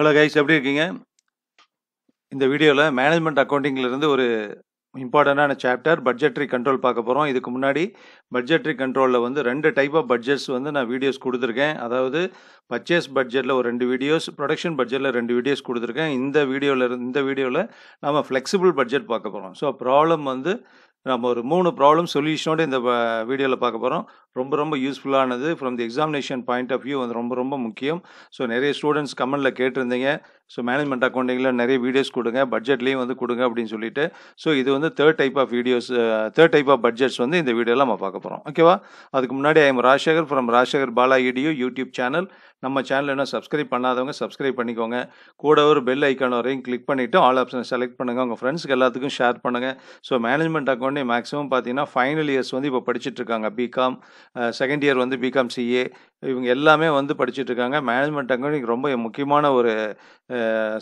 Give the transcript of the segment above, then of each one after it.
hello guys எப்படி இருக்கீங்க இந்த வீடியோவில் மேனேஜ்மெண்ட் அக்கௌண்டிங்கிலிருந்து ஒரு இம்பார்ட்டண்டான சாப்டர் பட்ஜெட்ரி கண்ட்ரோல் பார்க்க போகிறோம் இதுக்கு முன்னாடி பட்ஜெட்ரி கண்ட்ரோலில் வந்து ரெண்டு டைப் ஆஃப் பட்ஜெட்ஸ் வந்து நான் வீடியோஸ் கொடுத்துருக்கேன் அதாவது பர்ச்சேஸ் பட்ஜெட்டில் ஒரு ரெண்டு வீடியோஸ் ப்ரொடக்ஷன் பட்ஜெட்டில் ரெண்டு வீடியோஸ் கொடுத்துருக்கேன் இந்த வீடியோவில் இந்த வீடியோவில் நம்ம ஃப்ளெக்சிபிள் பட்ஜெட் பார்க்க போகிறோம் ஸோ ப்ராப்ளம் வந்து நம்ம ஒரு மூணு ப்ராப்ளம் சொல்யூஷனோட இந்த வீடியோவில் பார்க்க போகிறோம் ரொம்ப ரொம்ப யூஸ்ஃபுல்லானது from the examination point of view வந்து ரொம்ப ரொம்ப முக்கியம் ஸோ நிறைய ஸ்டூடெண்ட்ஸ் கமெண்டில் கேட்டிருந்தீங்க ஸோ மேனேஜ்மெண்ட் அக்கௌண்டிங்கில் நிறைய வீடியோஸ் கொடுங்க பட்ஜெட்லேயும் வந்து கொடுங்க அப்படின்னு சொல்லிட்டு ஸோ இது வந்து third type of videos third type of budgets வந்து இந்த வீடியோவில் நம்ம பார்க்க போகிறோம் ஓகேவா அதுக்கு முன்னாடி I'm Rajekar from Rajekar Bala video YouTube channel நம்ம சேனல் என்ன சப்ஸ்கிரைப் பண்ணாதவங்க சப்ஸ்கிரைப் பண்ணிக்கோங்க கூட ஒரு பெல் ஐக்கான் வரையும் கிளிக் பண்ணிவிட்டு ஆல் ஆப்ஷனை செலக்ட் பண்ணுங்கள் உங்கள் ஃப்ரெண்ட்ஸ்க்கு எல்லாத்துக்கும் ஷேர் பண்ணுங்கள் ஸோ மேனேஜ்மெண்ட் அக்கௌண்டிங் மேக்ஸிமம் பார்த்தீங்கன்னா ஃபைனல் இயர்ஸ் வந்து இப்போ படிச்சுட்டு இருக்காங்க பிகாம் செகண்ட் இயர் வந்து பிகாம் சிஏ இவங்க எல்லாமே வந்து படிச்சுட்டு இருக்காங்க மேனேஜ்மெண்ட் அக்கௌண்ட் ரொம்ப முக்கியமான ஒரு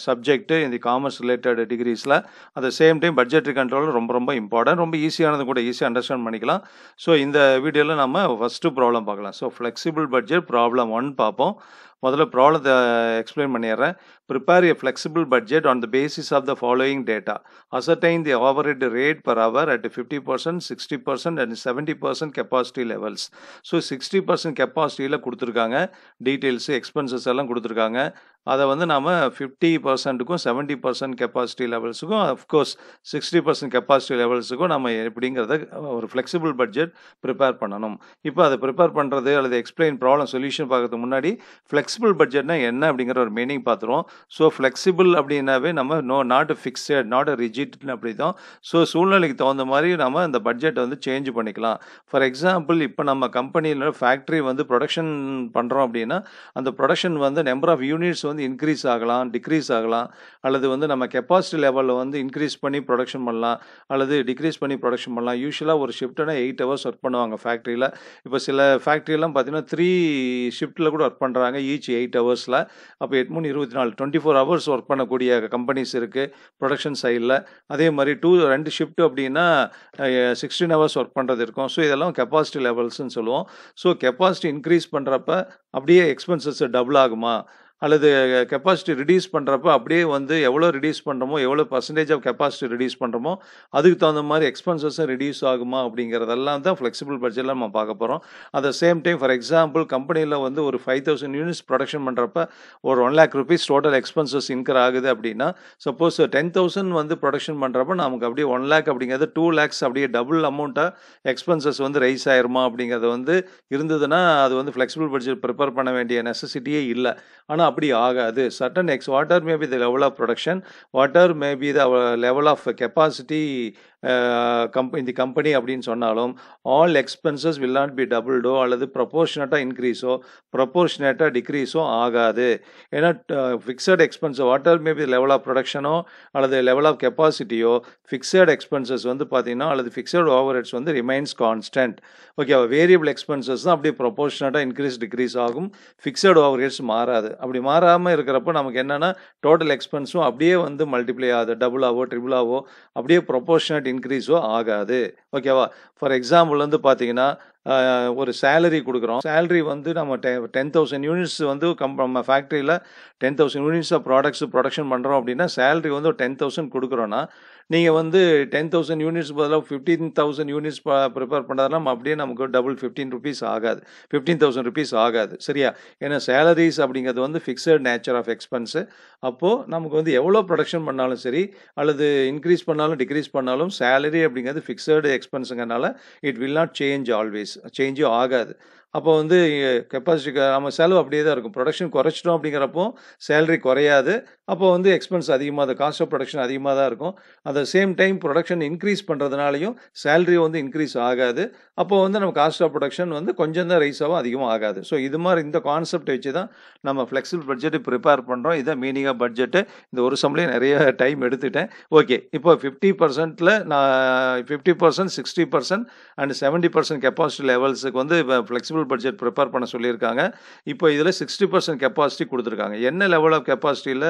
சப்ஜெக்ட்டு இந்த காமர்ஸ் ரிலேட்டட் டிகிரிஸில் at the same time budgetary control ரொம்ப ரொம்ப இம்பார்ட்டன்ட் ரொம்ப ஈஸியானது கூட ஈஸியாக அண்டர்ஸ்டாண்ட் பண்ணிக்கலாம் ஸோ இந்த வீடியோவில் நம்ம ஃபஸ்ட்டு ப்ராப்ளம் பார்க்கலாம் so flexible budget problem one பார்ப்போம் முதல்ல ப்ராப்ளத்தை எக்ஸ்பிளைன் பண்ணிடுறேன் prepare a flexible budget on the basis of the following data ascertain the average rate per hour at fifty percent sixty percent and seventy percent capacity levels so sixty percent கெப்பாசிட்டியில் கொடுத்துருக்காங்க details expenses எல்லாம் கொடுத்துருக்காங்க அதை வந்து நாம் fifty பர்சன்ட்டுக்கும் seventy percent capacity லெவல்ஸுக்கும் of course sixty percent capacity லெவல்ஸுக்கும் நம்ம எப்படிங்கிறத ஒரு ஃப்ளெக்சிபிள் பட்ஜெட் ப்ரிப்பேர் பண்ணணும் இப்போ அதை ப்ரிப்பேர் பண்ணுறது அல்லது எக்ஸ்பிளைன் ப்ராப்ளம் சொல்யூஷன் பார்க்கறதுக்கு முன்னாடி ஃப்ளெக்ஸ் ஃப்ளெக்சிபிள் பட்ஜெட்னா என்ன அப்படிங்கிற ஒரு மீனிங் பார்த்துருவோம் ஸோ ஃப்ளெக்சிபிள் அப்படின்னாவே நம்ம நோ நாட் ஃபிக்ஸட் நாட் ரிஜிட்னு அப்படி தான் ஸோ சூழ்நிலைக்கு தகுந்த மாதிரி நம்ம இந்த பட்ஜெட்டை வந்து சேஞ்ச் பண்ணிக்கலாம் ஃபார் எக்ஸாம்பிள் இப்போ நம்ம கம்பெனியில் ஃபேக்ட்ரி வந்து ப்ரொடக்ஷன் பண்ணுறோம் அப்படின்னா அந்த ப்ரொடக்ஷன் வந்து நம்பர் ஆஃப் யூனிட்ஸ் வந்து இன்க்ரீஸ் ஆகலாம் டிக்ரீஸ் ஆகலாம் அல்லது வந்து நம்ம கெப்பாசிட்டி லெவலில் வந்து இன்க்ரீஸ் பண்ணி ப்ரொடக்ஷன் பண்ணலாம் அல்லது டிக்ரீஸ் பண்ணி ப்ரொடக்ஷன் பண்ணலாம் யூஸ்வலாக ஒரு ஷிஃப்ட்னா எயிட் ஹவர்ஸ் ஒர்க் பண்ணுவாங்க ஃபேக்ட்ரியில் இப்போ சில ஃபேக்ட்ரியெல்லாம் பார்த்தீங்கன்னா த்ரீ ஷிஃப்ட்டில் கூட ஒர்க் பண்ணுறாங்க ஈச் எயிட் ஹவர்ஸில் அப்போ எட்டு இருபத்தி நாலு டுவெண்ட்டி ஃபோர் ஹவர்ஸ் ஒர்க் பண்ணக்கூடிய கம்பெனிஸ் இருக்குது ப்ரொடக்ஷன் சைடில் அதே மாதிரி டூ ரெண்டு ஷிஃப்ட் அப்படின்னா சிக்ஸ்டீன் ஹவர்ஸ் ஒர்க் பண்ணுறது இருக்கும் ஸோ இதெல்லாம் கெப்பாசிட்டி லெவல்ஸ்னு சொல்லுவோம் ஸோ கெப்பாசிட்டி இன்க்ரீஸ் பண்ணுறப்ப அப்படியே எக்ஸ்பென்சஸ் டபுள் ஆகுமா அல்லது கெப்பாசிட்டி ரிடியூஸ் பண்ணுறப்ப அப்படியே வந்து எவ்வளோ ரிடியூஸ் பண்ணுறமோ எவ்வளோ பர்சன்டேஜ் ஆஃப் கெப்பாசிட்டி ரிடியூஸ் பண்ணுறமோ அதுக்கு தகுந்த மாதிரி எக்ஸ்பென்சஸும் ரிடியூஸ் ஆகுமா அப்படிங்கிறதெல்லாம் தான் ஃப்ளெக்சிபிள் பட்ஜெட்டில் நம்ம பார்க்க போகிறோம் at the same time for example கம்பெனியில் வந்து ஒரு ஃபைவ் தௌசண்ட் யூனிட்ஸ் ப்ரொடக்ஷன் பண்ணுறப்ப ஒரு one lakh rupees total expenses incur ஆகுது அப்படின்னா சப்போஸ் டென் தௌசண்ட் வந்து ப்ரொடக்ஷன் பண்ணுறப்ப நமக்கு அப்படியே ஒன் லேக் அப்படிங்கிறது டூ லேக்ஸ் அப்படியே டபுள் அமௌண்ட்டாக எக்ஸ்பென்சஸ் வந்து ரைஸ் ஆயிருமா அப்படிங்கிறது வந்து இருந்ததுன்னா அது வந்து ஃப்ளெக்சிபிள் பட்ஜெட் ப்ரிப்பேர் பண்ண வேண்டிய நெசசிட்டியே இல்லை ஆனால் ஆனால் அப்படி ஆகாது சட்டன் எக்ஸ் வாட்டர் maybe the level of production or maybe the level of capacity கம்ப இந்த கம்பெனி அப்படின்னு சொன்னாலும் all expenses will not be டபுள்டோ அல்லது ப்ரப்போர்ஷனட்டாக இன்க்ரீஸோ ப்ரப்போர்ஷனேட்டாக டிக்ரீஸோ ஆகாது ஏன்னா fixed expenses what are maybe level of ப்ரொடக்ஷனோ அல்லது லெவல் ஆஃப் கெப்பாசிட்டியோ ஃபிக்ஸட் எக்ஸ்பென்சஸ் வந்து பார்த்தீங்கன்னா அல்லது ஃபிக்ஸட் ஓவரேட்ஸ் வந்து remains constant okay variable expenses தான் அப்படியே ப்ரொபோர்ஷனட்டாக இன்க்ரீஸ் டிக்ரீஸ் ஆகும் ஃபிக்ஸட் ஓவரேட்ஸ் மாறாது அப்படி மாறாமல் இருக்கிறப்ப நமக்கு என்னென்னா டோட்டல் எக்ஸ்பென்ஸும் அப்படியே வந்து மல்டிப்ளை ஆகுது டபுளாவோ ட்ரிபிளாவோ அப்படியே ப்ரொபோர்ஷனட் இன்க்ரீஸோ ஆகாது ஓகேவா ஃபார் எக்ஸாம்பிள் வந்து பார்த்தீங்கன்னா ஒரு சேலரி கொடுக்குறோம் சேலரி வந்து நம்ம டெ டென் தௌசண்ட் யூனிட்ஸ் வந்து கம் நம்ம ஃபேக்ட்ரியில் ten thousand units of products production பண்ணுறோம் அப்படின்னா சேலரி வந்து ஒரு டென் தௌசண்ட் கொடுக்குறோன்னா நீங்கள் வந்து டென் தௌசண்ட் யூனிட்ஸ் பதிலாக ஃபிஃப்டீன் தௌசண்ட் யூனிட்ஸ் ப்ரிப்பேர் பண்ணாதான் நம்ம அப்படியே நமக்கு டபுள் ஃபிஃப்டீன் ருபீஸ் ஆகாது ஃபிஃப்டீன் தௌசண்ட் ருபீஸ் ஆகாது சரியா ஏன்னா சேலரிஸ் அப்படிங்கிறது வந்து ஃபிக்ஸட் நேச்சர் ஆஃப் எக்ஸ்பென்ஸு அப்போது நமக்கு வந்து எவ்வளோ ப்ரொடக்ஷன் பண்ணாலும் சரி அல்லது இன்க்ரீஸ் பண்ணாலும் டிக்ரீஸ் பண்ணாலும் சேலரி அப்படிங்கிறது ஃபிக்ஸடு எக்ஸ்பென்ஸுங்கிறனால it will not change always சேஞ்சும் ஆகாது அப்போ வந்து கெப்பாசிட்டி நம்ம செலவு அப்படியே தான் இருக்கும் ப்ரொடக்ஷன் குறைச்சிட்டோம் அப்படிங்கிறப்போ சேலரி குறையாது அப்போ வந்து எக்ஸ்பென்ஸ் அதிகமாக அந்த காஸ்ட் ஆஃப் ப்ரொடக்ஷன் அதிகமாக தான் இருக்கும் at same time production increase பண்ணுறதுனாலையும் சேலரி வந்து இன்க்ரீஸ் ஆகாது அப்போ வந்து நம்ம காஸ்ட் ஆஃப் ப்ரொடக்ஷன் வந்து கொஞ்சம் தான் ரைஸ் ஆகும் அதிகமாக ஆகாது ஸோ இது மாதிரி இந்த கான்செப்ட் வச்சு தான் நம்ம ஃப்ளெக்சிபிள் பட்ஜெட்டு ப்ரிப்பேர் பண்ணுறோம் இதை மீனிங்காக பட்ஜெட்டு இந்த ஒரு சம்பளே நிறைய டைம் எடுத்துட்டேன் ஓகே இப்போ ஃபிஃப்டி பர்சன்ட்டில் நான் fifty percent sixty percent and seventy percent capacity லெவல்ஸுக்கு வந்து இப்போ ஃப்ளெக்சிபிள் ஃப்ளெக்சிபிள் பட்ஜெட் ப்ரிப்பேர் பண்ண சொல்லியிருக்காங்க இப்போ இதில் சிக்ஸ்டி பர்சன்ட் கெப்பாசிட்டி கொடுத்துருக்காங்க என்ன லெவல் ஆஃப் கெப்பாசிட்டியில்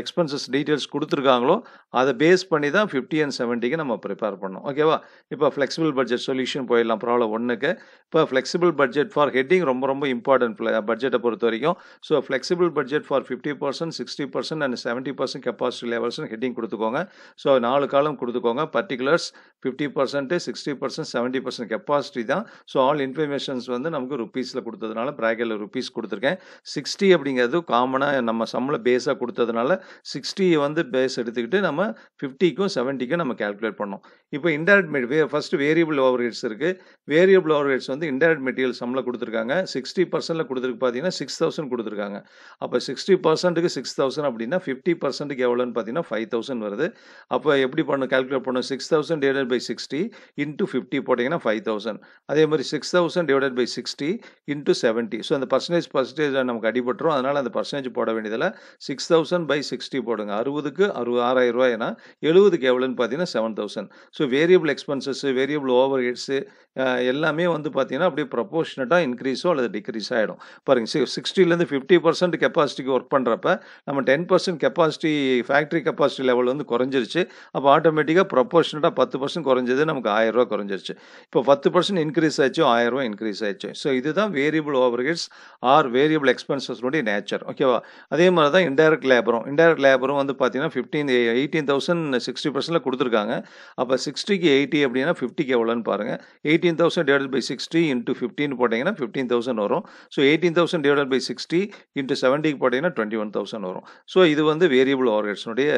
எக்ஸ்பென்சஸ் டீட்டெயில்ஸ் கொடுத்துருக்காங்களோ அதை பேஸ் பண்ணி தான் ஃபிஃப்டி அண்ட் செவன்ட்டிக்கு நம்ம ப்ரிப்பேர் பண்ணோம் ஓகேவா இப்போ ஃப்ளெக்சிபிள் பட்ஜெட் சொல்யூஷன் போயிடலாம் ப்ராப்ளம் ஒன்றுக்கு இப்போ ஃப்ளெக்சிபிள் பட்ஜெட் ஃபார் ஹெட்டிங் ரொம்ப ரொம்ப இம்பார்ட்டன்ட் பட்ஜெட்டை பொறுத்த வரைக்கும் so flexible budget for fifty percent sixty percent and seventy percent capacity லெவல்ஸ்னு ஹெட்டிங் கொடுத்துக்கோங்க ஸோ நாலு காலம் கொடுத்துக்கோங்க particulars fifty percent sixty percent seventy percent capacity தான் ஸோ ஆல் இன்ஃபர்மேஷன்ஸ் வந்து வந்து நமக்கு ருப்பீஸில் கொடுத்ததுனால ப்ராக்கெட்டில் ருப்பீஸ் கொடுத்துருக்கேன் சிக்ஸ்டி அப்படிங்கிறது காமனாக நம்ம சம்மில் பேஸாக கொடுத்ததுனால சிக்ஸ்டியை வந்து பேஸ் எடுத்துக்கிட்டு நம்ம ஃபிஃப்டிக்கும் செவன்ட்டிக்கும் நம்ம கேல்குலேட் பண்ணோம் இப்போ இன்டைரக்ட் மெட் வே ஃபஸ்ட்டு வேரியபிள் ஓவர் ஹெட்ஸ் இருக்குது வேரியபிள் ஓவர் ஹெட்ஸ் வந்து இன்டைரக்ட் மெட்டீரியல் சம்மில் கொடுத்துருக்காங்க சிக்ஸ்டி பர்சன்ட்டில் கொடுத்துருக்கு பார்த்தீங்கன்னா சிக்ஸ் தௌசண்ட் கொடுத்துருக்காங்க அப்போ சிக்ஸ்டி பர்சன்ட்டுக்கு சிக்ஸ் தௌசண்ட் அப்படின்னா ஃபிஃப்டி பர்சன்ட்டுக்கு எவ்வளோன்னு பார்த்தீங்கன்னா ஃபைவ் தௌசண்ட் வருது அப்போ எப்படி பண்ணணும் கேல்குலேட் பண்ணணும் six thousand divided by sixty into fifty போட்டிங்கன்னா ஃபைவ் தௌசண்ட் அதே மாதிரி six thousand divided by sixty into seventy so அந்த பர்சன்டேஜ் பர்சன்டேஜ் நமக்கு அடிபட்டுரும் அதனால் அந்த பர்சன்டேஜ் போட வேண்டியதில் சிக்ஸ் தௌசண்ட் பை சிக்ஸ்டி போடுங்க அறுபதுக்கு அறுபது ஆறாயிரம் ரூபாய் ஏன்னா எழுபதுக்கு எவ்வளோன்னு பார்த்தீங்கன்னா seven thousand so variable expenses variable over heads எல்லாமே வந்து பார்த்தீங்கன்னா அப்படியே ப்ரொபோஷனட்டாக இன்க்ரீஸோ அல்லது டிக்ரீஸ் ஆகிடும் பாருங்கள் சி சிக்ஸ்டிலேருந்து ஃபிஃப்டி பர்சன்ட் கெப்பாசிட்டிக்கு ஒர்க் பண்ணுறப்ப நம்ம ten percent capacity factory capacity level வந்து குறைஞ்சிருச்சு அப்போ ஆட்டோமேட்டிக்காக ப்ரொபோஷனட்டாக பத்து பர்சன்ட் குறைஞ்சது நமக்கு ஆயிரம் ரூபா குறைஞ்சிருச்சு இப்போ பத்து பர்சன்ட் இன்க்ரீஸ் ஆயிரம் ரூபா இன்க்ரீஸ் ஆயிடுச்சு வந்துருச்சு ஸோ இதுதான் variable over heads or variable எக்ஸ்பென்சஸ்னுடைய நேச்சர் ஓகேவா அதே மாதிரி தான் இன்டைரக்ட் லேபரும் இன்டைரக்ட் லேபரும் வந்து பார்த்தீங்கன்னா ஃபிஃப்டீன் எயிட்டீன் தௌசண்ட் சிக்ஸ்டி பர்சன்ட்ல கொடுத்துருக்காங்க அப்போ சிக்ஸ்டிக்கு எயிட்டி அப்படின்னா ஃபிஃப்டிக்கு எவ்வளோன்னு பாருங்கள் eighteen thousand divide by sixty into fifty போட்டிங்கன்னா ஃபிஃப்டீன் தௌசண்ட் வரும் so eighteen thousand divide by sixty into செவன்ட்டிக்கு போட்டிங்கன்னா டுவெண்ட்டி ஒன் தௌசண்ட் வரும் ஸோ இது வந்து வேரியபிள் ஓவர்ஹெட்ஸ்னுடைய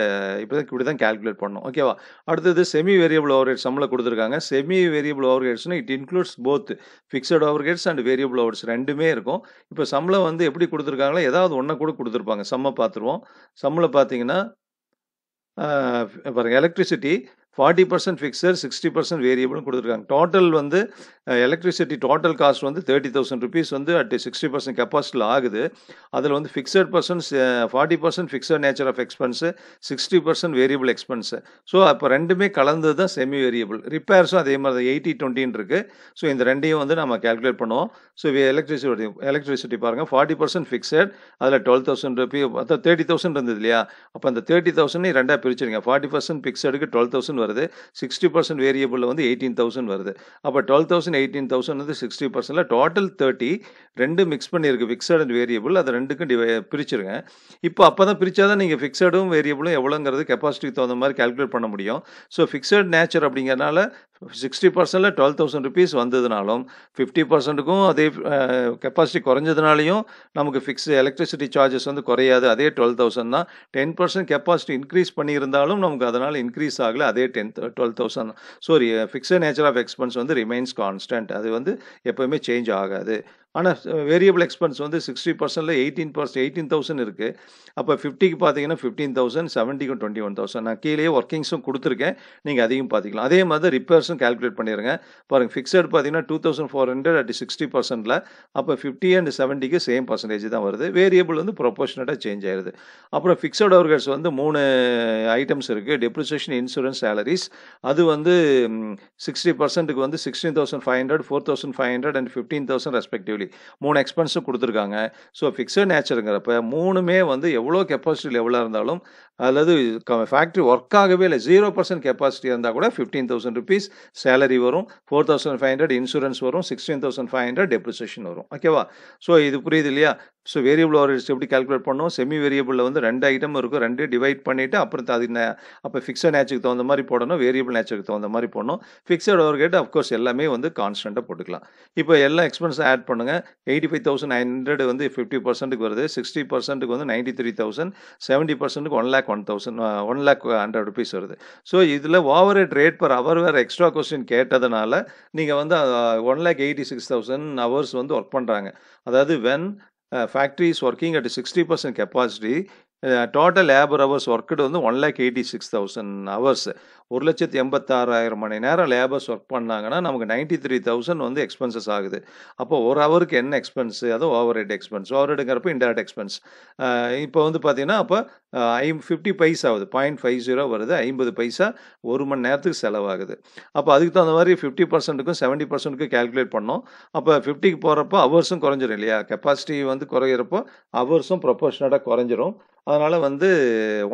இப்படி தான் இப்படி தான் கால்குலேட் பண்ணணும் ஓகேவா அடுத்தது செமி வேரியபிள் ஓவர்ஹெட்ஸ் நம்மள கொடுத்துருக்காங்க செமி வேரியபிள் ஓவர்ஹெட்ஸ்னு it includes both fixed overheads heads and variable hours ரெண்டுமே இருக்கும் இப்போ சம்பளம் வந்து எப்படி கொடுத்துருக்காங்களோ ஏதாவது ஒன்றை கூட கொடுத்துருப்பாங்க சம்மை பார்த்துருவோம் சம்பளம் பார்த்தீங்கன்னா பாருங்கள் electricity forty percent fixed sixty percent வேரியபிள்னு கொடுத்துருக்காங்க டோட்டல் வந்து எலக்ட்ரிசிட்டி டோட்டல் காஸ்ட் வந்து தேர்ட்டி தௌசண்ட் ருபீஸ் வந்து அட் சிக்ஸ்டி பர்சன்ட் கெப்பாசிட்டியில் ஆகுது அதில் வந்து fixed percent forty percent fixed nature of expense sixty percent variable expense so அப்போ ரெண்டுமே கலந்து தான் செமி வேரியபிள் ரிப்பேர்ஸும் அதே மாதிரி தான் எயிட்டி டுவெண்ட்டின்னு இருக்குது ஸோ இந்த ரெண்டையும் வந்து நம்ம கேல்குலேட் பண்ணுவோம் ஸோ எலக்ட்ரிசிட்டி எலக்ட்ரிசிட்டி பாருங்கள் ஃபார்ட்டி பர்சன்ட் ஃபிக்ஸட் அதில் twelve thousand rupee thirty thousand இருந்தது இல்லையா அப்போ அந்த தேர்ட்டி தௌசண்ட் ரெண்டாக பிரிச்சுருங்க ஃபார்ட்டி பர்சன்ட் ஃபிக்ஸடுக்கு டுவெல் தௌசண்ட் வருது சிக்ஸ்டி பர்சன்ட் வேரியபிளில் வந்து எயிட்டீன் தௌசண்ட் வருது அப்போ டுவெல் தௌசண்ட் எயிட்டீன் தௌசண்ட் வந்து சிக்ஸ்டி பர்சன்டில் டோட்டல் தேர்ட்டி ரெண்டு மிக்ஸ் பண்ணியிருக்கு ஃபிக்ஸட் அண்ட் வேரியபிள் அதை ரெண்டுக்கும் டிவை பிரிச்சிருக்கேன் இப்போ அப்போ தான் பிரித்தா தான் நீங்கள் ஃபிக்ஸடும் வேரியபிளும் எவ்வளோங்கிறது கெப்பாசிட்டிக்கு தகுந்த மாதிரி கால்குலேட் பண்ண முடியும் ஸோ ஃபிக்ஸட் நேச்சர் அப்படிங்கிறனால சிக்ஸ்டி பர்சன்டில் டுவெல் தௌசண்ட் ருபீஸ் வந்ததுனாலும் ஃபிஃப்டி பர்சன்ட்டுக்கும் அதே கெப்பாசிட்டி குறைஞ்சதுனாலையும் நமக்கு ஃபிக்ஸ் எலக்ட்ரிசிட்டி சார்ஜஸ் வந்து குறையாது அதே டுவெல் தௌசண்ட் தான் டென் பர்சன்ட் கெப்பாசிட்டி இன்க்ரீஸ் பண்ணியிருந்தாலும் நமக்கு அதனால் இன்க்ரீஸ் ஆகல அதே ten twelve thousand sorry fixed nature of expense வந்து ரிமைன்ஸ் கான்ஸ்டன்ட் அது வந்து எப்போவுமே சேஞ்ச் ஆகாது ஆனால் வேரியபிள் எக்ஸ்பென்ஸ் வந்து சிக்ஸ்டி பர்சன்டில் எயிட்டீன் பர்சன்ட் எயிட்டீன் தௌசண்ட் இருக்குது அப்போ ஃபிஃப்டிக்கு பார்த்தீங்கன்னா ஃபிஃப்டீன் தௌசண்ட் செவன்ட்டிக்கு டுவெண்ட்டி ஒன் தௌசண்ட் நான் கீழே ஒர்க்கிங்ஸும் கொடுத்துருக்கேன் நீங்கள் அதையும் பார்த்துக்கலாம் அதே மாதிரி ரிப்பேர்ஸும் கால்குலேட் பண்ணிடுங்க பாருங்கள் ஃபிக்ஸட் பார்த்தீங்கன்னா two thousand four hundred at sixty பர்சன்ட்டில் அப்போ ஃபிஃப்டி அண்ட் செவன்ட்டிக்கு சேம் பர்சன்டேஜ் தான் வருது வேரியபிள் வந்து ப்ரொபோஷனட்டாக சேஞ்ச் ஆயிடுது அப்புறம் ஃபிக்ஸட் அவர்கட்ஸ் வந்து மூணு ஐட்டம்ஸ் இருக்குது டெப்ரிசியேஷன் இன்சூரன்ஸ் சேலரிஸ் அது வந்து சிக்ஸ்டி பர்சன்ட்டுக்கு வந்து sixteen thousand five hundred four thousand five hundred and fifteen thousand respectively மூணு எக்ஸ்பென்ஸும் கொடுத்துருக்காங்க ஸோ ஃபிக்ஸட் நேச்சருங்கிறப்ப மூணுமே வந்து எவ்வளோ கெப்பாசிட்டி லெவலாக இருந்தாலும் அல்லது ஃபேக்ட்ரி ஒர்க் ஆகவே இல்லை ஜீரோ பர்சன்ட் கெப்பாசிட்டி இருந்தால் கூட ஃபிஃப்டீன் தௌசண்ட் ருபீஸ் சேலரி வரும் four thousand five hundred insurance வரும் sixteen thousand five hundred depreciation வரும் ஓகேவா ஸோ இது புரியுது இல்லையா ஸோ வேரியபிள் ஆரிட்ஸ் எப்படி கால்குலேட் பண்ணோம் செமி வேரியபிளில் வந்து ரெண்டு ஐட்டம் இருக்கும் ரெண்டு டிவைட் பண்ணிவிட்டு அப்புறம் அது அப்போ ஃபிக்ஸட் நேச்சுக்கு தகுந்த மாதிரி போடணும் வேரியபிள் நேச்சுக்கு தகுந்த மாதிரி போடணும் ஃபிக்ஸட் ஓவர் கேட்டு அஃப்கோர்ஸ் எல்லாமே வந்து கான்ஸ்டண்ட்டாக போட்டுக்கலாம் இப்போ எல்லா எக்ஸ்பென்ஸும் ஆட் பண்ணுங்க பாருங்கள் eighty five thousand nine hundred வந்து ஃபிஃப்டி பர்சன்ட்டுக்கு வருது சிக்ஸ்டி பர்சன்ட்டுக்கு வந்து நைன்ட்டி த்ரீ தௌசண்ட் செவன்ட்டி பர்சன்ட்டுக்கு one lakh one thousand one lakh hundred rupees வருது ஸோ இதில் over head rate per hour வேறு எக்ஸ்ட்ரா கொஸ்டின் கேட்டதுனால நீங்கள் வந்து one lakh eighty six thousand hours வந்து ஒர்க் பண்ணுறாங்க அதாவது when factory is working at sixty percent capacity total labour hours worked வந்து one lakh eighty six thousand hours ஒரு லட்சத்து எண்பத்தாறாயிரம் மணி நேரம் லேபர்ஸ் ஒர்க் பண்ணாங்கன்னா நமக்கு நைன்டி த்ரீ தௌசண்ட் வந்து எக்ஸ்பென்சஸ் ஆகுது அப்போ ஒரு ஹவருக்கு என்ன எக்ஸ்பென்ஸ் அதுவும் ஓவர் ஹெட் எக்ஸ்பென்ஸ் ஓவர் ஹெடுங்கிறப்ப இன்டெரக்ட் எக்ஸ்பென்ஸ் இப்போ வந்து பார்த்தீங்கன்னா அப்போ ஐ ஃபிஃப்டி பைஸ் ஆகுது பாயிண்ட் ஃபைவ் ஜீரோ வருது ஐம்பது பைசா ஒரு மணி நேரத்துக்கு செலவாகுது அப்போ அதுக்கு தகுந்த மாதிரி ஃபிஃப்டி பர்சன்ட்டுக்கும் செவன்ட்டி பர்சன்ட்டுக்கும் கேல்குலேட் பண்ணோம் அப்போ ஃபிஃப்டிக்கு போகிறப்போ ஹவர்ஸும் குறைஞ்சிரும் இல்லையா கெப்பாசிட்டி வந்து குறையிறப்போ ஹவர்ஸும் ப்ரொபோஷனடாக குறைஞ்சிரும் அதனால் வந்து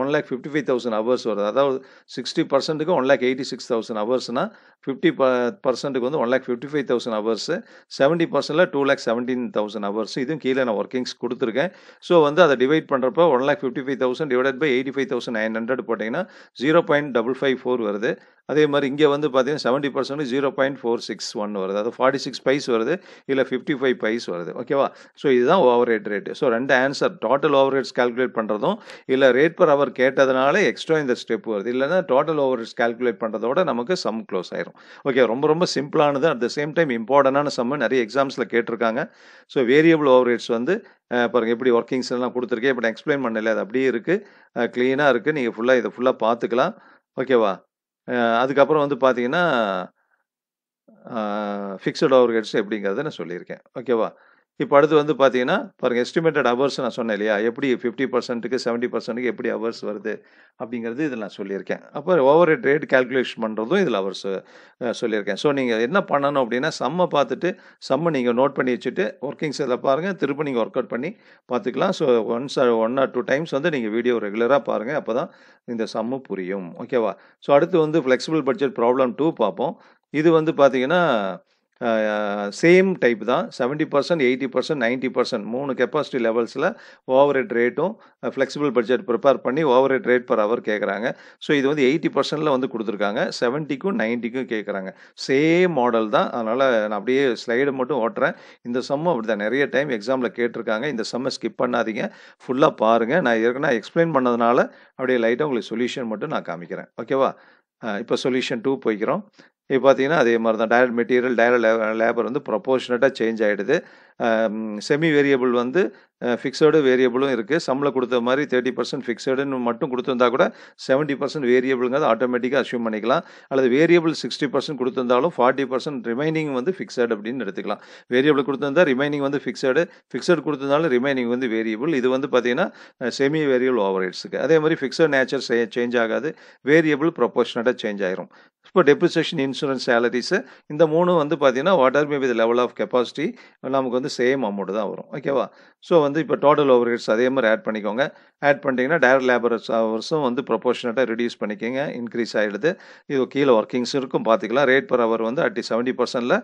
one lakh fifty five thousand hours வருது அதாவது சிக்ஸ்டி பர்சன்ட்டுக்கு one lakh eighty six thousand அவர்ஸ்னால் ஃபிஃப்டி ப பர்சன்ட்டுக்கு வந்து one lakh fifty five thousand hours seventy பர்சன்ட்டில் two lakh seventeen thousand hours இதுவும் கீழே நான் ஒர்க்கிங்ஸ் கொடுத்துருக்கேன் ஸோ வந்து அதை டிவைட் பண்ணுறப்போ one lakh fifty five thousand divide by eighty five thousand nine hundred போட்டிங்கன்னா zero point double five four வருது அதே மாதிரி இங்கே வந்து பார்த்தீங்கன்னா seventy percent zero point four six one வருது அது ஃபார்ட்டி சிக்ஸ் பைஸ் வருது இல்லை ஃபிஃப்டி ஃபைவ் பைஸ் வருது ஓகேவா ஸோ இதுதான் ஓவர் ஹெட் ரேட்டு ஸோ ரெண்டு answer total over heads calculate பண்ணுறதும் இல்லை ரேட் பர் அவர் கேட்டதுனால எக்ஸ்ட்ரா இந்த ஸ்டெப் வருது இல்லைன்னா டோட்டல் ஓவர் ஹெட்ஸ் கால்குலேட் பண்ணுறதோட நமக்கு சம் க்ளோஸ் ஆயிரும் ஓகே ரொம்ப ரொம்ப சிம்பிளானது அட் த சேம் டைம் இம்பார்ட்டண்டான சம்மு நிறைய எக்ஸாம்ஸில் கேட்டிருக்காங்க ஸோ வேரியபிள் ஓவர் ஹெட்ஸ் வந்து பாருங்கள் எப்படி ஒர்க்கிங்ஸ் எல்லாம் கொடுத்துருக்கேன் இப்போ எக்ஸ்பிளைன் பண்ணல அது அப்படியே இருக்குது க்ளீனாக இருக்குது நீங்கள் ஃபுல்லாக இதை ஃபுல்லாக பார்த்துக்கலாம் ஓகேவா அதுக்கப்புறம் வந்து பார்த்தீங்கன்னா ஃபிக்ஸட் ஓவர் ஹெட்ஸ் எப்படிங்கிறத நான் சொல்லியிருக்கேன் ஓகேவா இப்போ அடுத்து வந்து பார்த்தீங்கன்னா பாருங்கள் எஸ்டிமேட்டட் அவர்ஸ் நான் சொன்னேன் இல்லையா எப்படி ஃபிஃப்டி பர்சன்ட்டுக்கு செவன்ட்டி பர்சன்ட்டுக்கு எப்படி அவர்ஸ் வருது அப்படிங்கிறது இதில் நான் சொல்லியிருக்கேன் அப்போ ஓவர் ஹெட் ரேட் கால்குலேஷன் பண்ணுறதும் இதில் அவர்ஸ் சொல்லியிருக்கேன் ஸோ நீங்கள் என்ன பண்ணணும் அப்படின்னா செம்மை பார்த்துட்டு செம்ம நீங்கள் நோட் பண்ணி வச்சுட்டு ஒர்க்கிங்ஸ் இதில் பாருங்கள் திரும்ப நீங்கள் ஒர்க் அவுட் பண்ணி பார்த்துக்கலாம் so once one or two times வந்து நீங்கள் வீடியோ ரெகுலராக பாருங்கள் அப்போ தான் இந்த செம்மு புரியும் ஓகேவா ஸோ அடுத்து வந்து ஃப்ளெக்சிபிள் பட்ஜெட் ப்ராப்ளம் டூ பார்ப்போம் இது வந்து பார்த்தீங்கன்னா சேம் டைப் தான் seventy percent eighty percent ninety percent மூணு கெப்பாசிட்டி லெவல்ஸில் ஓவர் ஹெட் ரேட்டும் ஃப்ளெக்சிபிள் பட்ஜெட் ப்ரிப்பேர் பண்ணி over head rate per hour கேட்குறாங்க ஸோ இது வந்து எயிட்டி பர்சன்டில் வந்து கொடுத்துருக்காங்க செவன்ட்டிக்கும் நைன்ட்டிக்கும் கேட்குறாங்க சேம் மாடல் தான் அதனால் நான் அப்படியே ஸ்லைடு மட்டும் ஓட்டுறேன் இந்த சம்மும் அப்படி தான் நிறைய டைம் எக்ஸாமில் கேட்டிருக்காங்க இந்த சம்மை ஸ்கிப் பண்ணாதீங்க ஃபுல்லாக பாருங்கள் நான் ஏற்கனவே எக்ஸ்பிளைன் பண்ணதுனால அப்படியே லைட்டாக உங்களுக்கு சொல்யூஷன் மட்டும் நான் காமிக்கிறேன் ஓகேவா இப்போ சொல்யூஷன் டூ போய்க்கிறோம் இப்போ பார்த்தீங்கன்னா அதே மாதிரி தான் டயல் மெட்டீரியல் டயல் லேபர் வந்து ப்ரொபோஷனட்டாக சேஞ்ச் ஆகிடுது செமி வேரியபிள் வந்து ஃபிக்ஸடு வேரியபிளும் இருக்குது சம்மில் கொடுத்த மாதிரி தேர்ட்டி பர்சன்ட் ஃபிக்ஸடுன்னு மட்டும் கொடுத்துருந்தா கூட செவன்ட்டி பர்சன்ட் வேரியபிள்ங்கிறது ஆட்டோமேட்டிக்காக அசியூம் பண்ணிக்கலாம் அல்லது வேரியபிள் சிக்ஸ்டி பர்சன்ட் கொடுத்துருந்தாலும் ஃபார்ட்டி பர்சன்ட் ரிமைனிங் வந்து ஃபிக்ஸட் அப்படின்னு எடுத்துக்கலாம் வேரியபிள் கொடுத்துருந்தா ரிமைனிங் வந்து ஃபிக்ஸடு ஃபிக்ஸட் கொடுத்துருந்தாலும் ரிமைனிங் வந்து வேரியபிள் இது வந்து பார்த்திங்கன்னா செமி வேரியபிள் ஓவர் அதே மாதிரி ஃபிக்ஸட் நேச்சர் சேஞ்ச் ஆகாது வேரியபிள் ப்ரொபோஷனட்டாக சேஞ்ச் ஆயிரும் இப்போ டெப்ரிசேஷன் இன்சூரன்ஸ் சேலரிஸு இந்த மூணு வந்து பார்த்தீங்கன்னா what are maybe the level of capacity நமக்கு வந்து சேம் அமௌண்ட்டு தான் வரும் ஓகேவா ஸோ வந்து இப்போ டோட்டல் ஓவர் ஹெட்ஸ் அதே மாதிரி ஆட் பண்ணிக்கோங்க ஆட் பண்ணிட்டீங்கன்னா டேரக்ட் லேபர் ஹவர்ஸும் வந்து ப்ரொபோஷனட்டாக ரிடியூஸ் பண்ணிக்கோங்க இன்க்ரீஸ் ஆகிடுது இது கீழே ஒர்க்கிங்ஸ் இருக்கும் பார்த்துக்கலாம் ரேட் பர் ஹவர் வந்து அட்டி செவன்ட்டி பர்சன்டில்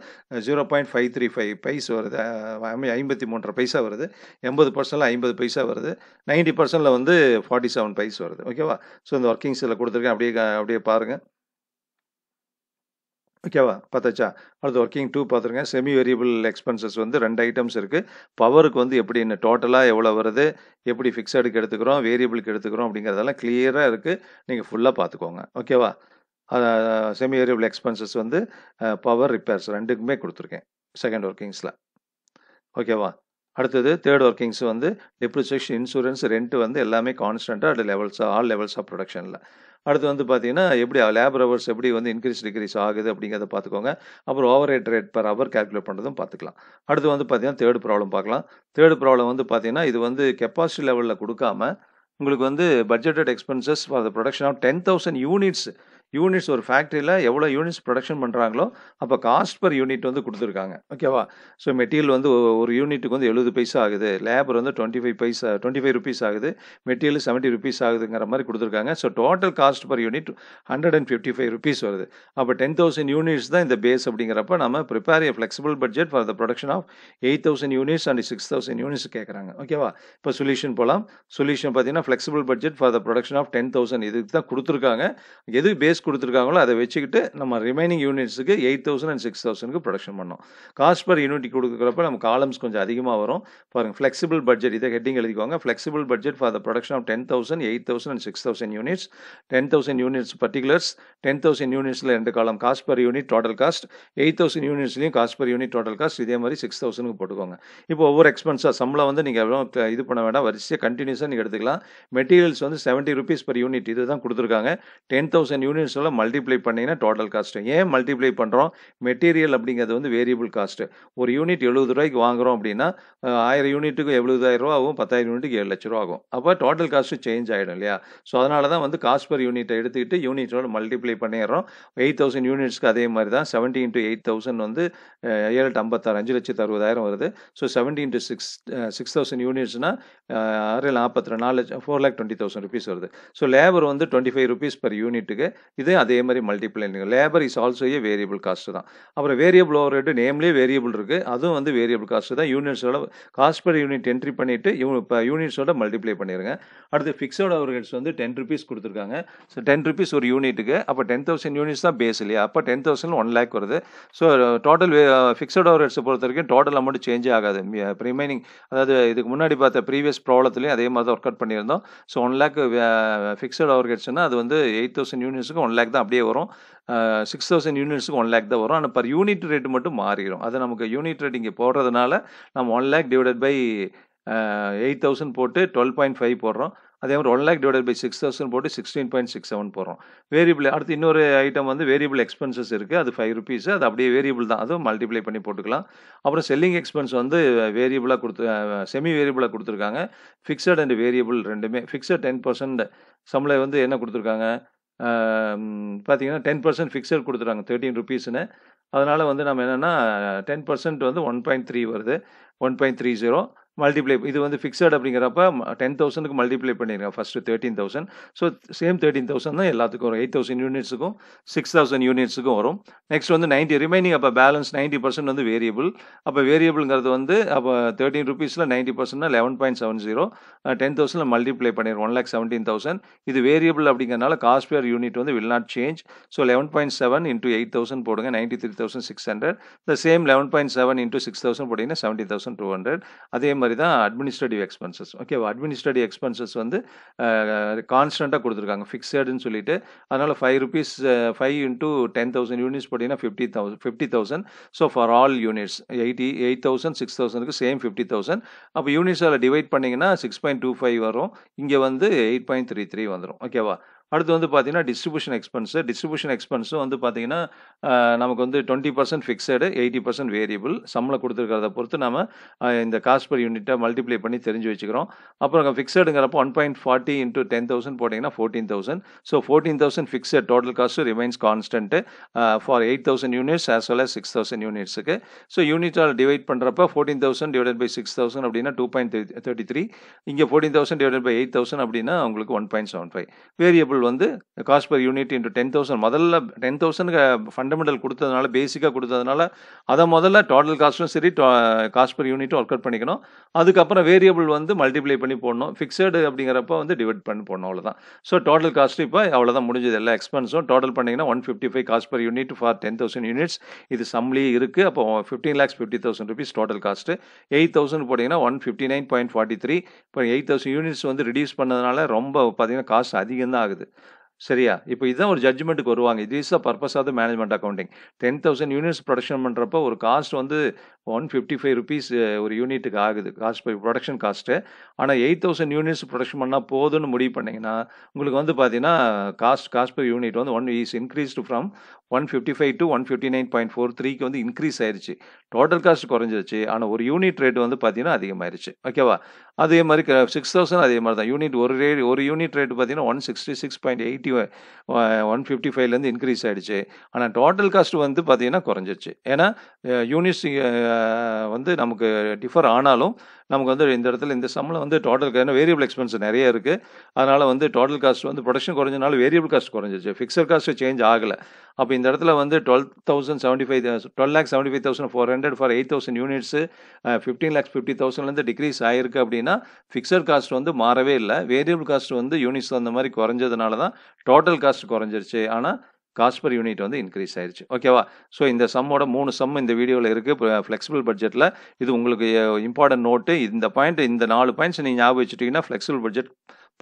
zero point five three five paise வருது ஐம்பத்தி மூன்றரை பைசா வருது எண்பது பர்சன்டில் ஐம்பது பைசா வருது நைன்ட்டி பர்சன்டில் வந்து ஃபார்ட்டி செவன் பைஸ் வருது ஓகேவா ஸோ இந்த ஒர்க்கிங்ஸில் கொடுத்துருக்கேன் அப்படியே அப்படியே பாருங்கள் ஓகேவா பார்த்தாச்சா அடுத்து ஒர்க்கிங் டூ பார்த்துருக்கேன் செமி வேரியபிள் எக்ஸ்பென்சஸ் வந்து ரெண்டு ஐட்டம்ஸ் இருக்குது பவருக்கு வந்து எப்படி என்ன டோட்டலாக எவ்வளோ வருது எப்படி ஃபிக்ஸடுக்கு எடுத்துக்கிறோம் வேரியபிளுக்கு எடுத்துக்கிறோம் அப்படிங்கிறதெல்லாம் கிளியராக இருக்குது நீங்கள் ஃபுல்லாக பார்த்துக்கோங்க ஓகேவா செமி வேரியபிள் எக்ஸ்பென்சஸ் வந்து பவர் ரிப்பேர்ஸ் ரெண்டுக்குமே கொடுத்துருக்கேன் செகண்ட் ஒர்க்கிங்ஸில் ஓகேவா அடுத்தது தேர்ட் ஒர்க்கிங்ஸ் வந்து டெப்ரிசியேஷன் இன்சூரன்ஸ் ரெண்ட் வந்து எல்லாமே கான்ஸ்டண்ட்டாக அது லெவல்ஸாக ஆல் லெவல்ஸ் ஆஃப் ப்ரொடக்ஷனில் அடுத்து வந்து பார்த்தீங்கன்னா எப்படி லேபர் ஹவர்ஸ் எப்படி வந்து இன்க்ரீஸ் டிக்ரீஸ் ஆகுது அப்படிங்கிறத பார்த்துக்கோங்க அப்புறம் over head rate per hour calculate பண்ணுறதும் பார்த்துக்கலாம் அடுத்து வந்து பார்த்தீங்கன்னா தேர்ட் ப்ராப்ளம் பார்க்கலாம் தேர்ட் ப்ராப்ளம் வந்து பார்த்தீங்கன்னா இது வந்து கெப்பாசிட்டி லெவலில் கொடுக்காம உங்களுக்கு வந்து budgeted expenses for the production of ten thousand units units ஒரு ஃபேக்ட்ரியில் எவ்வளோ யூனிட்ஸ் ப்ரொடக்ஷன் பண்ணுறாங்களோ அப்போ காஸ்ட் பர் யூனிட் வந்து கொடுத்துருக்காங்க ஓகேவா ஸோ மெட்டீரியல் வந்து ஒரு யூனிட்டுக்கு வந்து எழுபது பைசா ஆகுது லேபர் வந்து twenty five paisa twenty five rupees ஆகுது மெட்டீரியல் செவன்ட்டி ருபீஸ் ஆகுதுங்கிற மாதிரி கொடுத்துருக்காங்க so total cost per unit hundred and fifty five rupees வருது அப்போ டென் தௌசண்ட் யூனிட்ஸ் தான் இந்த பேஸ் அப்படிங்கிறப்ப நம்ம prepare a flexible budget for the production of eight thousand units and six thousand units கேட்குறாங்க ஓகேவா இப்போ சொல்யூஷன் போகலாம் சொல்யூஷன் பார்த்தீங்கன்னா flexible budget for the production of ten thousand இதுக்கு தான் கொடுத்துருக்காங்க எது பேஸ் பேஸ் கொடுத்துருக்காங்களோ அதை வச்சுக்கிட்டு நம்ம ரிமைனிங் யூனிட்ஸுக்கு எயிட் தௌசண்ட் அண்ட் சிக்ஸ் தௌசண்ட்க்கு ப்ரொடக்ஷன் பண்ணோம் காஸ்ட் பர் யூனிட் கொடுக்குறப்ப நம்ம காலம்ஸ் கொஞ்சம் அதிகமாக வரும் பாருங்க ஃப்ளெக்சிபிள் பட்ஜெட் இதை ஹெட்டிங் எழுதிக்கோங்க flexible budget for the production of ten thousand eight thousand and six thousand units ten thousand units particulars ten thousand யூனிட்ஸில் ரெண்டு column cost per unit total cost eight thousand யூனிட்ஸ்லையும் cost per unit total cost இதே மாதிரி six தௌசண்ட்க்கு போட்டுக்கோங்க இப்போ ஒவ்வொரு எக்ஸ்பென்ஸாக சம்பளம் வந்து நீங்கள் எவ்வளோ இது பண்ண வேண்டாம் வரிசையாக கண்டினியூஸாக நீங்கள் எடுத்துக்கலாம் மெட்டீரியல்ஸ் வந்து செவன்ட்டி ருபீஸ் பர் யூனிட் இது தான் கொடுத்துருக்காங்க டென் தௌசண்ட் யூனிட் கன்வென்ஷனில் மல்டிப்ளை பண்ணிங்கன்னா டோட்டல் காஸ்ட்டு ஏன் மல்டிப்ளை பண்ணுறோம் மெட்டீரியல் அப்படிங்கிறது வந்து வேரியபிள் காஸ்ட்டு ஒரு யூனிட் எழுபது ரூபாய்க்கு வாங்குகிறோம் அப்படின்னா ஆயிரம் யூனிட்டுக்கு எழுபதாயிரம் ரூபா ஆகும் பத்தாயிரம் யூனிட்டுக்கு ஏழு லட்ச ரூபா ஆகும் அப்போ டோட்டல் காஸ்ட்டு சேஞ்ச் ஆகிடும் இல்லையா ஸோ அதனால தான் வந்து காஸ்ட் பர் யூனிட்டை எடுத்துக்கிட்டு யூனிட்டோட மல்டிப்ளை பண்ணிடுறோம் எயிட் தௌசண்ட் யூனிட்ஸ்க்கு அதே மாதிரி தான் செவன்டீன் டு எயிட் தௌசண்ட் வந்து ஏழு ஐம்பத்தாறு அஞ்சு லட்சத்து அறுபதாயிரம் வருது so seventeen to six six thousand யூனிட்ஸ்னால் ஆறு நாற்பத்தி நாலு லட்சம் four lakh twenty thousand rupees வருது ஸோ லேபர் வந்து டுவெண்ட்டி ஃபைவ் ருபீஸ் பர் யூனிட்டுக்கு இதே அதே மாதிரி மல்டிபிள் நீங்கள் labour is also a variable cost தான் அப்புறம் வேரியபிள் ஓவர் ஹெட் நேம்லேயே வேரியபிள் இருக்குது அதுவும் வந்து வேரியபிள் காஸ்ட்டு தான் யூனிட்ஸோட காஸ்ட் பர் யூனிட் என்ட்ரி பண்ணிவிட்டு இவங்க இப்போ யூனிட்ஸோட மல்டிப்ளை பண்ணிடுங்க அடுத்து ஃபிக்ஸட் ஓவர் ஹெட்ஸ் வந்து டென் ருபீஸ் கொடுத்துருக்காங்க ஸோ டென் ருபீஸ் ஒரு யூனிட்டுக்கு அப்போ டென் தௌசண்ட் யூனிட்ஸ் தான் பேஸ் இல்லையா அப்போ டென் தௌசண்ட் ஒன் லேக் வருது ஸோ டோட்டல் ஃபிக்ஸட் ஓவர் ஹெட்ஸை பொறுத்த வரைக்கும் டோட்டல் அமௌண்ட் சேஞ்ச் ஆகாது ரிமைனிங் அதாவது இதுக்கு முன்னாடி பார்த்த ப்ரீவியஸ் ப்ராப்ளத்துலேயும் அதே மாதிரி தான் ஒர்க் அவுட் பண்ணியிருந்தோம் ஸோ ஒன் லேக் ஃபிக்ஸட் ஓவர் ஹெட்ஸ்னால் அது வந்து எயிட் தௌசண்ட் யூனிட்ஸுக்கு ஒன் லேக் தான் அப்படியே வரும் சிக்ஸ் தௌசண்ட் யூனிட்ஸுக்கு ஒன் லேக் தான் வரும் ஆனால் பர் யூனிட் ரேட்டு மட்டும் மாறிடும் அதை நமக்கு யூனிட் ரேட் இங்கே போடுறதுனால நம்ம one lakh divided by eight thousand போட்டு டுவெல் பாயிண்ட் ஃபைவ் போடுறோம் அதே மாதிரி one lakh divide by six thousand போட்டு சிக்ஸ்டீன் பாயிண்ட் சிக்ஸ் செவன் போடுறோம் வேரியபிள் அடுத்து இன்னொரு ஐட்டம் வந்து வேரியபிள் எக்ஸ்பென்சஸ் இருக்குது அது ஃபைவ் ருபீஸ் அது அப்படியே வேரியபிள் தான் அதுவும் மல்டிப்ளை பண்ணி போட்டுக்கலாம் அப்புறம் செல்லிங் எக்ஸ்பென்ஸ் வந்து வேரியபிளாக கொடுத்து செமி வேரியபிளாக கொடுத்துருக்காங்க ஃபிக்ஸட் அண்ட் வேரியபிள் ரெண்டுமே ஃபிக்ஸட் டென் பர்சன்ட் சம்பளம் வந்து என்ன கொடுத்துருக்காங்க பார்த்தீங்கன்னா டென் பர்சன்ட் ஃபிக்ஸட் கொடுத்துட்றாங்க தேர்ட்டின் ருபீஸ்னு அதனால் வந்து நம்ம என்னென்னா டென் பர்சன்ட் வந்து ஒன் பாயிண்ட் த்ரீ வருது one point three zero multiply இது வந்து ஃபிக்ஸட் அப்படிங்கிறப்ப டென் தௌசண்ட்க்கு மல்டிப்ளை பண்ணிடுங்க first thirteen thousand so same thirteen thousand தான் எல்லாத்துக்கும் வரும் எயிட் தௌசண்ட் யூனிட்ஸுக்கும் சிக்ஸ் தௌசண்ட் யூனிட்ஸுக்கும் வரும் நெக்ஸ்ட் வந்து நைன்ட்டி ரிமைனிங் அப்போ பேலன்ஸ் நைன்ட்டி பர்சன்ட் வந்து வேரியபிள் அப்போ வேரியபிள்ங்கிறது வந்து அப்போ தேர்ட்டின் ருபீஸில் நைன்ட்டி பர்சன்ட்னா eleven point seven zero ten தௌசண்டில் மல்டிப்ளை பண்ணிடுவோம் ஒன் லேக் செவன்டீன் தௌசண்ட் இது வேரியபிள் அப்படிங்கிறனால காஸ்ட் பேர் யூனிட் வந்து will not change so eleven point seven into eight thousand போடுங்க ninety three thousand six hundred the same eleven point seven into six thousand போட்டிங்கன்னா seventy thousand two hundred அதே மாதிரி மாதிரி தான் administrative expenses ஓகேவா administrative expenses வந்து கான்ஸ்டண்ட்டாக கொடுத்துருக்காங்க ஃபிக்ஸடுன்னு சொல்லிட்டு அதனால் five rupees five into ten thousand units போட்டிங்கன்னா fifty thousand fifty thousand so for all units eighty eight thousand six தௌசண்ட்க்கு சேம் ஃபிஃப்டி தௌசண்ட் அப்போ யூனிட்ஸில் டிவைட் பண்ணிங்கன்னா சிக்ஸ் பாயிண்ட் டூ ஃபைவ் வரும் இங்கே வந்து எயிட் பாயிண்ட் த்ரீ த்ரீ வந்துடும் ஓகேவா அடுத்து வந்து பார்த்தீங்கன்னா டிஸ்ட்ரிபியூஷன் எக்ஸ்பென்ஸு டிஸ்ட்ரிபியூஷன் எக்ஸ்பென்ஸும் வந்து பார்த்தீங்கன்னா நமக்கு வந்து twenty percent fixed eighty percent variable சம்பளம் கொடுத்துருக்கிறத பொறுத்து நம்ம இந்த காஸ்ட் பர் யூனிட்டை மல்டிப்ளை பண்ணி தெரிஞ்சு வச்சுக்கிறோம் அப்புறம் ஃபிக்ஸடுங்கிறப்போ one point forty into ten thousand போட்டிங்கன்னா fourteen thousand so fourteen thousand fixed total cost remains constant for eight thousand units as well as six thousand யூனிட்ஸுக்கு ஸோ யூனிட்டால் டிவைட் பண்ணுறப்ப fourteen thousand divide by six thousand அப்படின்னா two point thirty three இங்கே fourteen thousand divide by eight thousand அப்படின்னா உங்களுக்கு one point seven five variable variable வந்து cost per unit into ten thousand முதல்ல ten தௌசண்ட்க்கு fundamental கொடுத்ததுனால பேசிக்காக கொடுத்ததுனால அதை முதல்ல டோட்டல் காஸ்ட்டும் சரி காஸ்ட் பர் யூனிட்டும் ஒர்க் அவுட் பண்ணிக்கணும் அதுக்கப்புறம் வேரியபிள் வந்து மல்டிப்ளை பண்ணி போடணும் ஃபிக்ஸடு அப்படிங்கிறப்ப வந்து டிவைட் பண்ணி போடணும் அவ்வளோதான் ஸோ டோட்டல் காஸ்ட்டு இப்போ அவ்வளோதான் முடிஞ்சது எல்லா எக்ஸ்பென்ஸும் டோட்டல் பண்ணிங்கன்னா one fifty five cost per unit for ten thousand units இது சம்லி இருக்குது அப்போ fifteen lakhs fifty thousand rupees total cost eight thousand போட்டிங்கன்னா one fifty nine point forty three இப்போ எயிட் தௌசண்ட் யூனிட்ஸ் வந்து ரிடியூஸ் பண்ணதுனால ரொம்ப பார்த்திங்கன்னா காஸ்ட் அதிகம் தான் ஆகுது சரியா இப்போ இதுதான் ஒரு ஜட்ஜ்மெண்ட்டுக்கு வருவாங்க இது is the purpose of the management accounting ten thousand units production பண்ணுறப்போ ஒரு காஸ்ட் வந்து ஒன் ஃபிஃப்டி ஃபைவ் ருபீஸ் ஒரு யூனிட்டுக்கு ஆகுது காஸ்ட் பை ப்ரொடக்ஷன் காஸ்ட்டு ஆனால் எயிட் தௌசண்ட் யூனிட்ஸ் ப்ரொடக்ஷன் பண்ணால் போதும்னு முடிவு பண்ணிங்கன்னா உங்களுக்கு வந்து பார்த்தீங்கன்னா காஸ்ட் காஸ்ட் பை யூனிட் வந்து one is increased from one fifty five to one fifty nine point four த்ரீக்கு வந்து இன்க்ரீஸ் ஆயிடுச்சு டோட்டல் காஸ்ட் குறைஞ்சிருச்சு ஆனால் ஒரு யூனிட் ரேட் வந்து பார்த்தீங்கன்னா அதிகமாயிருச்சு ஓகேவா அதே மாதிரி சிக்ஸ் தௌசண்ட் அதே மாதிரி தான் யூனிட் ஒரு ரேட் ஒரு யூனிட் ரேட் பார்த்தீங்கன்னா one sixty six point eighty one fifty ஃபைவ்லேருந்து இன்க்ரீஸ் ஆயிடுச்சு ஆனால் டோட்டல் காஸ்ட் வந்து பார்த்தீங்கன்னா குறைஞ்சிருச்சு ஏன்னா யூனிட்ஸ் uh, வந்து நமக்கு டிஃபர் ஆனாலும் நமக்கு வந்து இந்த இடத்துல இந்த சம்பளம் வந்து டோட்டல் காஸ்ட் வேரியபிள் எக்ஸ்பென்ஸ் நிறைய இருக்குது அதனால் வந்து டோட்டல் காஸ்ட் வந்து ப்ரொடக்ஷன் குறைஞ்சனால வேரியபிள் காஸ்ட் குறைஞ்சிச்சு ஃபிக்ஸட் காஸ்ட் சேஞ்ச் ஆகலை அப்போ இந்த இடத்துல வந்து twelve thousand seventy five twelve lakhs seventy five thousand four hundred for eight thousand units fifteen lakhs fifty தௌசண்ட்லேருந்து டிக்ரீஸ் ஆயிருக்கு அப்படின்னா ஃபிக்ஸட் காஸ்ட் வந்து மாறவே இல்லை வேரியபிள் காஸ்ட் வந்து யூனிட்ஸ் அந்த மாதிரி குறைஞ்சதுனால தான் டோட்டல் காஸ்ட் குறைஞ்சிருச்சு ஆனால் காஸ்ட் பர் யூனிட் வந்து இன்க்ரீஸ் ஆயிடுச்சு ஓகேவா ஸோ இந்த சம்மோட மூணு சம் இந்த வீடியோவில் இருக்குது ஃப்ளெக்சிபிள் பட்ஜெட்டில் இது உங்களுக்கு இம்பார்ட்டன்ட் eh, நோட்டு இந்த பாயிண்ட் இந்த நாலு பாயிண்ட்ஸ் நீங்கள் ஞாபகம் வச்சுட்டிங்கன்னா ஃப்ளெக்சிபிள் பட்ஜெட்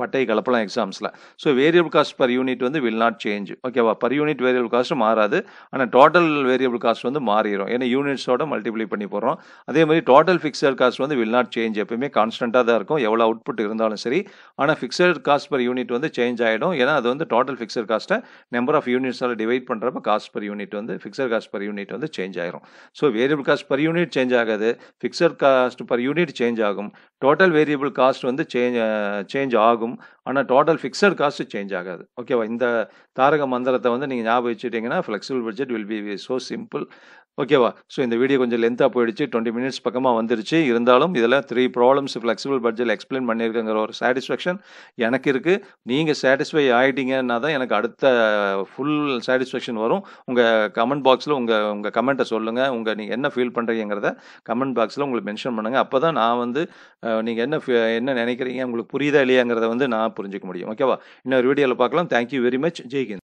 பட்டை கலப்பலாம் எக்ஸாம்ஸில் so variable cost per unit வந்து வில் நாட் சேஞ்ச் ஓகேவா பர் யூனிட் வேரியபிள் காஸ்ட் மாறாது ஆனால் டோட்டல் வேரியபிள் காஸ்ட் வந்து மாறிடும் ஏன்னா யூனிட்ஸோட மல்டிப்ளை பண்ணி போகிறோம் அதே மாதிரி டோட்டல் ஃபிக்ஸட் காஸ்ட் வந்து வில் நாட் சேஞ்ச் எப்பயுமே கான்ஸ்டண்ட்டாக தான் இருக்கும் எவ்வளோ அவுட்புட் இருந்தாலும் சரி ஆனால் ஃபிக்ஸட் காஸ்ட் பர் யூனிட் வந்து சேஞ்ச் ஆகிடும் ஏன்னா அது வந்து டோட்டல் ஃபிக்ஸட் காஸ்ட்டை நம்பர் ஆஃப் யூனிட்ஸால் டிவைட் பண்ணுறப்ப காஸ்ட் பர் யூனிட் வந்து ஃபிக்ஸட் காஸ்ட் பர் யூனிட் வந்து சேஞ்ச் ஆகிரும் so variable cost per unit change ஆகாது fixed cost per unit change ஆகும் டோட்டல் வேரியபிள் காஸ்ட் வந்து சேஞ்ச் சேஞ்ச் ஆகும் ஆகும் ஆனால் டோட்டல் ஃபிக்ஸட் காஸ்ட் சேஞ்ச் ஆகாது ஓகேவா இந்த தாரக மந்திரத்தை வந்து நீங்கள் ஞாபகம் வச்சுட்டிங்கன்னா flexible budget will be so simple ஓகேவா ஸோ இந்த வீடியோ கொஞ்சம் லென்த்தாக போயிடுச்சு டுவெண்ட்டி மினிட்ஸ் பக்கமாக வந்துருச்சு இருந்தாலும் இதில் three problems flexible budget explain பண்ணியிருக்கங்கிற ஒரு சாட்டிஸ்ஃபேக்ஷன் எனக்கு இருக்குது நீங்கள் சாட்டிஸ்ஃபை ஆகிட்டீங்கன்னா தான் எனக்கு அடுத்த ஃபுல் சாட்டிஸ்ஃபேக்ஷன் வரும் உங்கள் கமெண்ட் பாக்ஸில் உங்கள் உங்கள் கமெண்ட்டை சொல்லுங்கள் உங்கள் நீங்கள் என்ன ஃபீல் பண்ணுறீங்கிறத கமெண்ட் பாக்ஸில் உங்களுக்கு மென்ஷன் பண்ணுங்கள் அப்போ தான் நான் வந்து நீங்கள் என்ன என்ன நினைக்கிறீங்க உங்களுக்கு புரியுதா இல்லையாங்கிறத வந்து நான் புரிஞ்சிக்க முடியும் ஓகேவா இன்னொரு வீடியோவில் பார்க்கலாம் தேங்க்யூ வெரி மச் ஜெய்கிந்த்